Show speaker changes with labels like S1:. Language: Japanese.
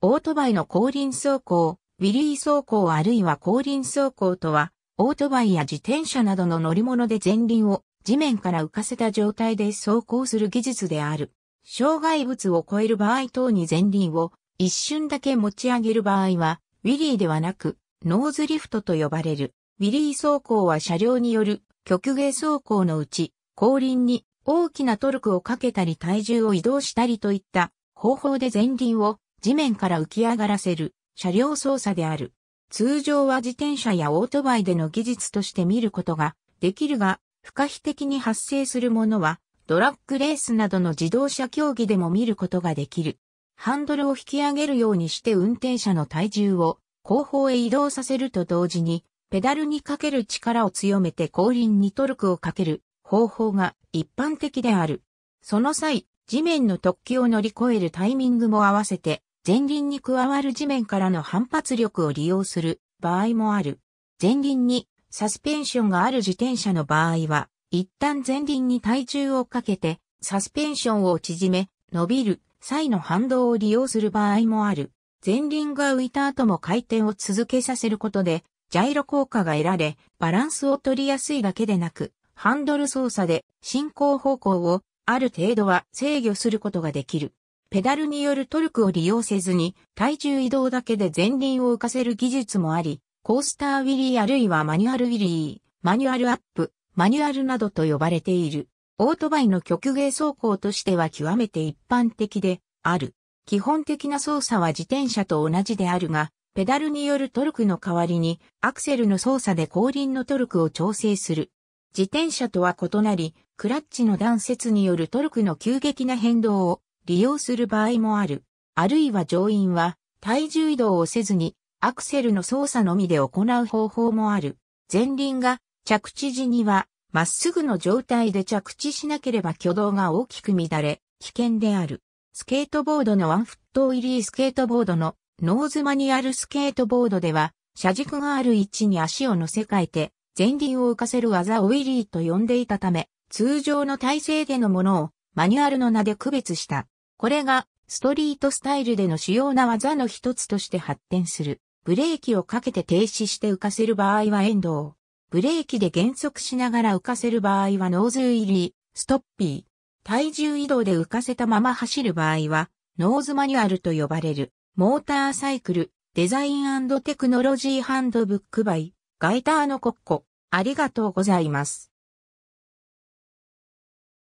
S1: オートバイの後輪走行、ウィリー走行あるいは後輪走行とは、オートバイや自転車などの乗り物で前輪を地面から浮かせた状態で走行する技術である。障害物を超える場合等に前輪を一瞬だけ持ち上げる場合は、ウィリーではなく、ノーズリフトと呼ばれる。ウィリー走行は車両による極芸走行のうち、後輪に大きなトルクをかけたり体重を移動したりといった方法で前輪を地面から浮き上がらせる車両操作である。通常は自転車やオートバイでの技術として見ることができるが、不可避的に発生するものは、ドラッグレースなどの自動車競技でも見ることができる。ハンドルを引き上げるようにして運転者の体重を後方へ移動させると同時に、ペダルにかける力を強めて後輪にトルクをかける方法が一般的である。その際、地面の突起を乗り越えるタイミングも合わせて前輪に加わる地面からの反発力を利用する場合もある。前輪にサスペンションがある自転車の場合は、一旦前輪に体重をかけて、サスペンションを縮め、伸びる際の反動を利用する場合もある。前輪が浮いた後も回転を続けさせることで、ジャイロ効果が得られ、バランスを取りやすいだけでなく、ハンドル操作で進行方向をある程度は制御することができる。ペダルによるトルクを利用せずに、体重移動だけで前輪を浮かせる技術もあり、コースターウィリーあるいはマニュアルウィリー、マニュアルアップ、マニュアルなどと呼ばれている。オートバイの曲芸走行としては極めて一般的である。基本的な操作は自転車と同じであるが、ペダルによるトルクの代わりに、アクセルの操作で後輪のトルクを調整する。自転車とは異なり、クラッチの断節によるトルクの急激な変動を利用する場合もある。あるいは乗員は体重移動をせずにアクセルの操作のみで行う方法もある。前輪が着地時にはまっすぐの状態で着地しなければ挙動が大きく乱れ、危険である。スケートボードのワンフットリースケートボードのノーズマニュアルスケートボードでは、車軸がある位置に足を乗せ替えて、前輪を浮かせる技をウィリーと呼んでいたため、通常の体勢でのものをマニュアルの名で区別した。これがストリートスタイルでの主要な技の一つとして発展する。ブレーキをかけて停止して浮かせる場合はエンドを、ブレーキで減速しながら浮かせる場合はノーズ入り、ストッピー。体重移動で浮かせたまま走る場合は、ノーズマニュアルと呼ばれる、モーターサイクル、デザインテクノロジーハンドブックバイ、ガイターのコッコ。ありがとうございます。